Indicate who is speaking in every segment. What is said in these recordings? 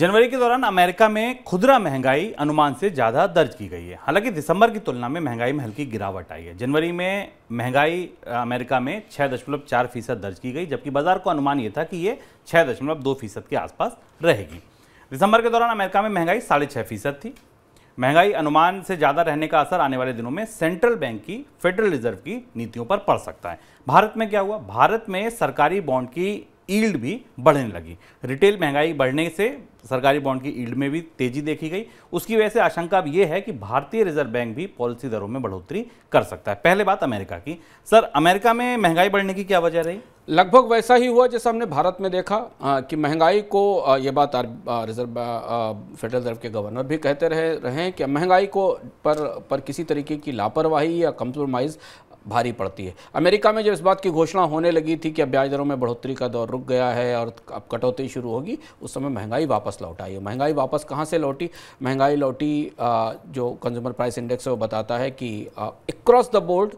Speaker 1: जनवरी के दौरान अमेरिका में खुदरा महंगाई अनुमान से ज़्यादा दर्ज की गई है हालांकि दिसंबर की तुलना में महंगाई में हल्की गिरावट आई है जनवरी में महंगाई अमेरिका में छः दशमलव चार फीसद दर्ज की गई जबकि बाजार को अनुमान ये था कि ये छः दशमलव दो फीसद के आसपास रहेगी दिसंबर के दौरान अमेरिका में महंगाई साढ़े छः फीसद थी महंगाई अनुमान से ज़्यादा रहने का असर आने वाले दिनों में सेंट्रल बैंक की फेडरल रिजर्व की नीतियों पर पड़ सकता है भारत में क्या हुआ भारत में सरकारी बॉन्ड की ईल्ड भी बढ़ने लगी रिटेल महंगाई बढ़ने से सरकारी बॉन्ड की ईल्ड में भी तेजी देखी गई उसकी वजह से आशंका अब ये है कि भारतीय रिजर्व बैंक भी पॉलिसी दरों में बढ़ोतरी कर सकता है पहले बात अमेरिका की सर अमेरिका में महंगाई बढ़ने की क्या वजह रही लगभग वैसा ही हुआ जैसा हमने भारत में देखा आ, कि महंगाई को आ, ये बात आ,
Speaker 2: रिजर्व फेडरल रिजर्व के गवर्नर भी कहते रहे रहे हैं कि महंगाई को पर पर किसी तरीके की लापरवाही या कंप्रोमाइज़ भारी पड़ती है अमेरिका में जब इस बात की घोषणा होने लगी थी कि अब ब्याज दरों में बढ़ोतरी का दौर रुक गया है और अब कटौती शुरू होगी उस समय महंगाई वापस लौट आई है महंगाई वापस कहाँ से लौटी महंगाई लौटी जो कंज्यूमर प्राइस इंडेक्स है वो बताता है कि अक्रॉस द बोर्ड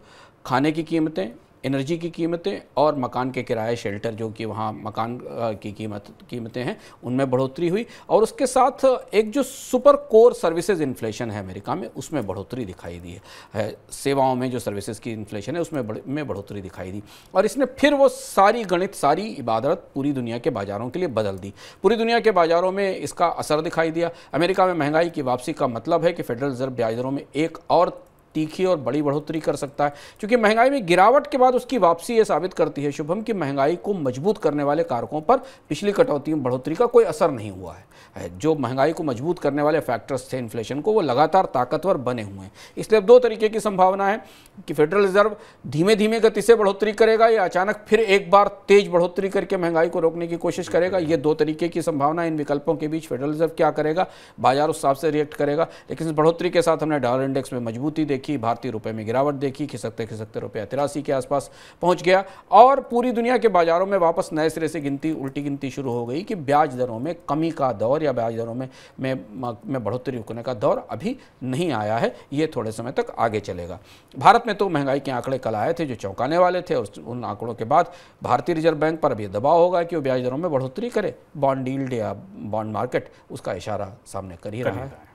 Speaker 2: खाने की कीमतें एनर्जी की कीमतें और मकान के किराए शेल्टर जो कि वहाँ मकान की कीमत कीमतें हैं उनमें बढ़ोतरी हुई और उसके साथ एक जो सुपर कोर सर्विसेज इन्फ्लेशन है अमेरिका में उसमें बढ़ोतरी दिखाई दी है सेवाओं में जो सर्विसेज की इन्फ्लेशन है उसमें बढ़, में बढ़ोतरी दिखाई दी और इसने फिर वो सारी गणित सारी इबादत पूरी दुनिया के बाज़ारों के लिए बदल दी पूरी दुनिया के बाज़ारों में इसका असर दिखाई दिया अमेरिका में महंगाई की वापसी का मतलब है कि फेडरल रिजर्व ब्याज दरों में एक और तीखी और बड़ी बढ़ोतरी कर सकता है क्योंकि महंगाई में गिरावट के बाद उसकी वापसी ये साबित करती है शुभम की महंगाई को मजबूत करने वाले कारकों पर पिछली कटौती में बढ़ोतरी का कोई असर नहीं हुआ है जो महंगाई को मजबूत करने वाले फैक्टर्स थे इन्फ्लेशन को वो लगातार ताकतवर बने हुए हैं इसलिए अब दो तरीके की संभावना है कि फेडरल रिजर्व धीमे धीमे गति से बढ़ोतरी करेगा या अचानक फिर एक बार तेज बढ़ोतरी करके महंगाई को रोकने की कोशिश करेगा ये दो तरीके की संभावना इन विकल्पों के बीच फेडरल रिजर्व क्या करेगा बाजार उस हिसाब से रिएक्ट करेगा लेकिन इस बढ़ोतरी के साथ हमने डॉलर इंडेक्स में मजबूती देखी देखी भारतीय रुपए में गिरावट देखी खिसकते खिसकते रुपया तिरासी के आसपास पहुंच गया और पूरी दुनिया के बाजारों में वापस नए सिरे से गिनती उल्टी गिनती शुरू हो गई कि ब्याज दरों में कमी का दौर या ब्याज दरों में में, में बढ़ोतरी रुकने का दौर अभी नहीं आया है ये थोड़े समय तक आगे चलेगा भारत में तो महंगाई के आंकड़े कल आए थे जो चौंकाने वाले थे और उन आंकड़ों के बाद भारतीय रिजर्व बैंक पर अभी दबाव होगा कि वो ब्याज दरों में बढ़ोतरी करे बॉन्ड डील्ड या बॉन्ड मार्केट उसका इशारा सामने कर ही रहा है